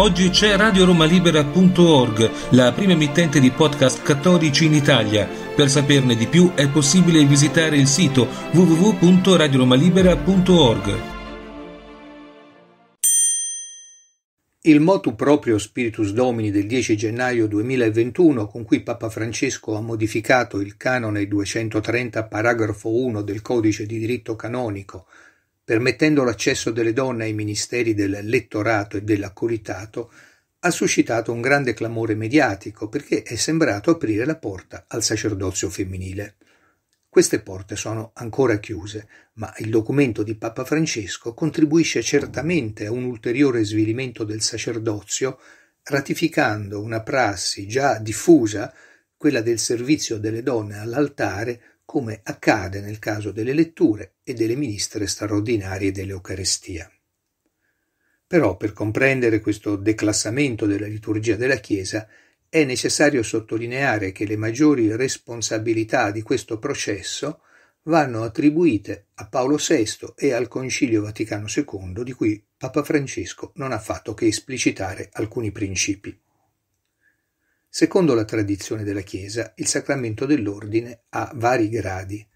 Oggi c'è radioromalibera.org, la prima emittente di podcast cattolici in Italia. Per saperne di più è possibile visitare il sito www.radioromalibera.org. Il motu proprio Spiritus Domini del 10 gennaio 2021, con cui Papa Francesco ha modificato il canone 230 paragrafo 1 del codice di diritto canonico permettendo l'accesso delle donne ai ministeri del lettorato e dell'accolitato, ha suscitato un grande clamore mediatico perché è sembrato aprire la porta al sacerdozio femminile. Queste porte sono ancora chiuse, ma il documento di Papa Francesco contribuisce certamente a un ulteriore svilimento del sacerdozio, ratificando una prassi già diffusa, quella del servizio delle donne all'altare come accade nel caso delle letture e delle ministre straordinarie dell'Eucarestia. Però per comprendere questo declassamento della liturgia della Chiesa è necessario sottolineare che le maggiori responsabilità di questo processo vanno attribuite a Paolo VI e al Concilio Vaticano II, di cui Papa Francesco non ha fatto che esplicitare alcuni principi. Secondo la tradizione della Chiesa, il sacramento dell'ordine ha vari gradi.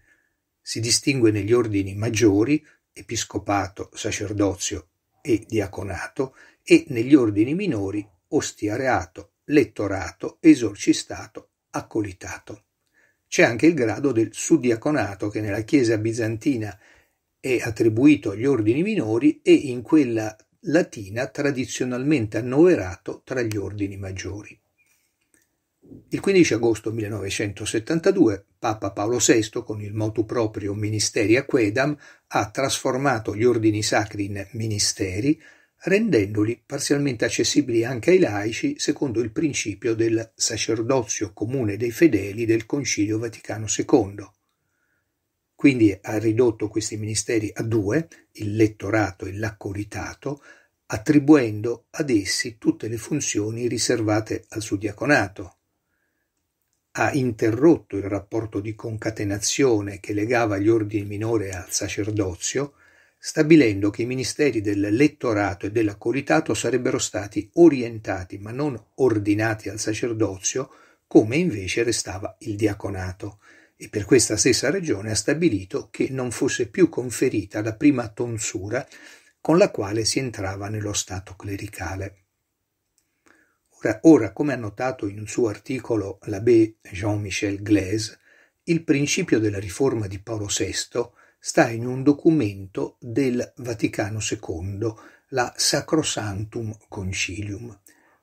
Si distingue negli ordini maggiori, episcopato, sacerdozio e diaconato, e negli ordini minori, ostiareato, lettorato, esorcistato, accolitato. C'è anche il grado del suddiaconato che nella Chiesa bizantina è attribuito agli ordini minori e in quella latina tradizionalmente annoverato tra gli ordini maggiori. Il 15 agosto 1972 Papa Paolo VI, con il motu proprio Ministeria Quedam, ha trasformato gli ordini sacri in ministeri, rendendoli parzialmente accessibili anche ai laici secondo il principio del sacerdozio comune dei fedeli del Concilio Vaticano II. Quindi ha ridotto questi ministeri a due, il lettorato e l'accoritato, attribuendo ad essi tutte le funzioni riservate al suo diaconato, ha interrotto il rapporto di concatenazione che legava gli ordini minore al sacerdozio, stabilendo che i ministeri del lettorato e dell'accolitato sarebbero stati orientati ma non ordinati al sacerdozio, come invece restava il diaconato, e per questa stessa ragione ha stabilito che non fosse più conferita la prima tonsura con la quale si entrava nello stato clericale. Ora, come ha notato in un suo articolo l'abbé Jean-Michel Glaise, il principio della riforma di Paolo VI sta in un documento del Vaticano II, la Sacrosantum Concilium.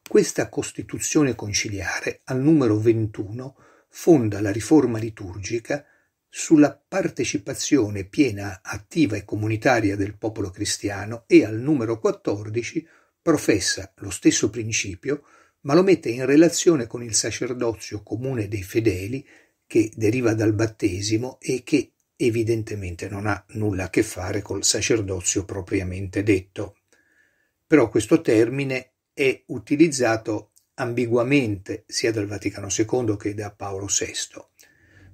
Questa Costituzione conciliare, al numero 21, fonda la riforma liturgica sulla partecipazione piena, attiva e comunitaria del popolo cristiano e al numero 14 professa lo stesso principio ma lo mette in relazione con il sacerdozio comune dei fedeli che deriva dal battesimo e che evidentemente non ha nulla a che fare col sacerdozio propriamente detto. Però questo termine è utilizzato ambiguamente sia dal Vaticano II che da Paolo VI,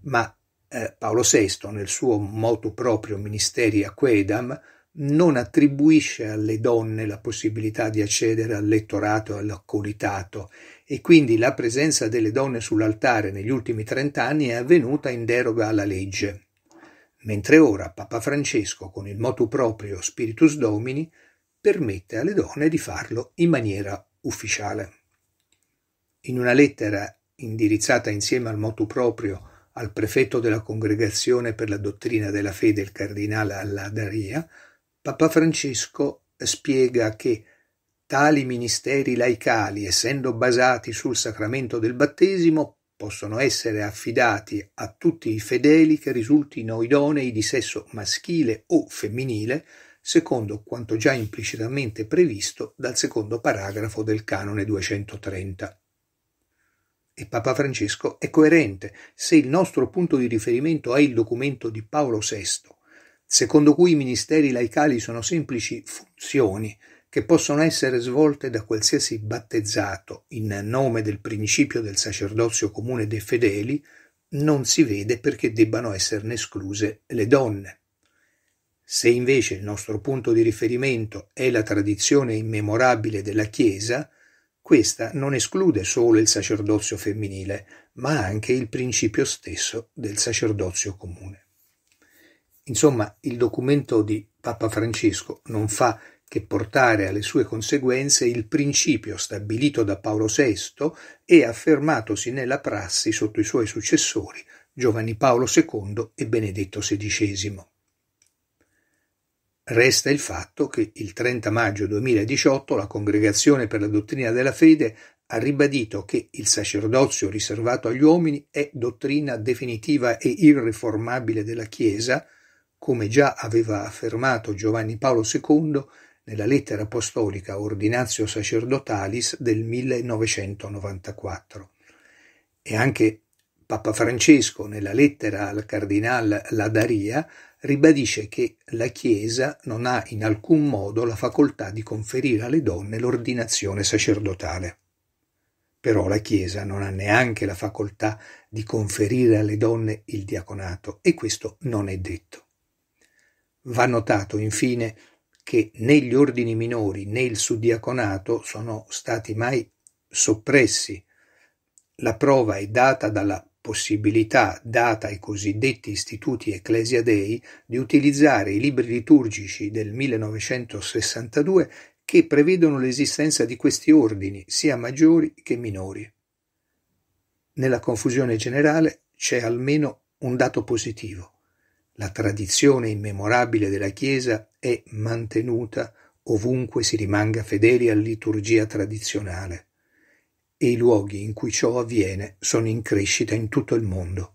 ma eh, Paolo VI nel suo motu proprio Ministeri Quedam non attribuisce alle donne la possibilità di accedere al lettorato e all'accolitato e quindi la presenza delle donne sull'altare negli ultimi trent'anni è avvenuta in deroga alla legge. Mentre ora Papa Francesco, con il motu proprio Spiritus Domini, permette alle donne di farlo in maniera ufficiale. In una lettera indirizzata insieme al motu proprio al prefetto della Congregazione per la dottrina della fede, il cardinale Alladaria, Papa Francesco spiega che tali ministeri laicali, essendo basati sul sacramento del battesimo, possono essere affidati a tutti i fedeli che risultino idonei di sesso maschile o femminile, secondo quanto già implicitamente previsto dal secondo paragrafo del canone 230. E Papa Francesco è coerente se il nostro punto di riferimento è il documento di Paolo VI, secondo cui i ministeri laicali sono semplici funzioni che possono essere svolte da qualsiasi battezzato in nome del principio del sacerdozio comune dei fedeli, non si vede perché debbano esserne escluse le donne. Se invece il nostro punto di riferimento è la tradizione immemorabile della Chiesa, questa non esclude solo il sacerdozio femminile, ma anche il principio stesso del sacerdozio comune. Insomma, il documento di Papa Francesco non fa che portare alle sue conseguenze il principio stabilito da Paolo VI e affermatosi nella prassi sotto i suoi successori Giovanni Paolo II e Benedetto XVI. Resta il fatto che il 30 maggio 2018 la Congregazione per la Dottrina della Fede ha ribadito che il sacerdozio riservato agli uomini è dottrina definitiva e irreformabile della Chiesa, come già aveva affermato Giovanni Paolo II nella lettera apostolica Ordinatio Sacerdotalis del 1994 e anche Papa Francesco nella lettera al cardinale Ladaria ribadisce che la Chiesa non ha in alcun modo la facoltà di conferire alle donne l'ordinazione sacerdotale. Però la Chiesa non ha neanche la facoltà di conferire alle donne il diaconato e questo non è detto. Va notato infine che né gli ordini minori né il suddiaconato sono stati mai soppressi. La prova è data dalla possibilità data ai cosiddetti istituti Ecclesia Dei di utilizzare i libri liturgici del 1962 che prevedono l'esistenza di questi ordini, sia maggiori che minori. Nella confusione generale c'è almeno un dato positivo. La tradizione immemorabile della Chiesa è mantenuta ovunque si rimanga fedeli alla liturgia tradizionale e i luoghi in cui ciò avviene sono in crescita in tutto il mondo.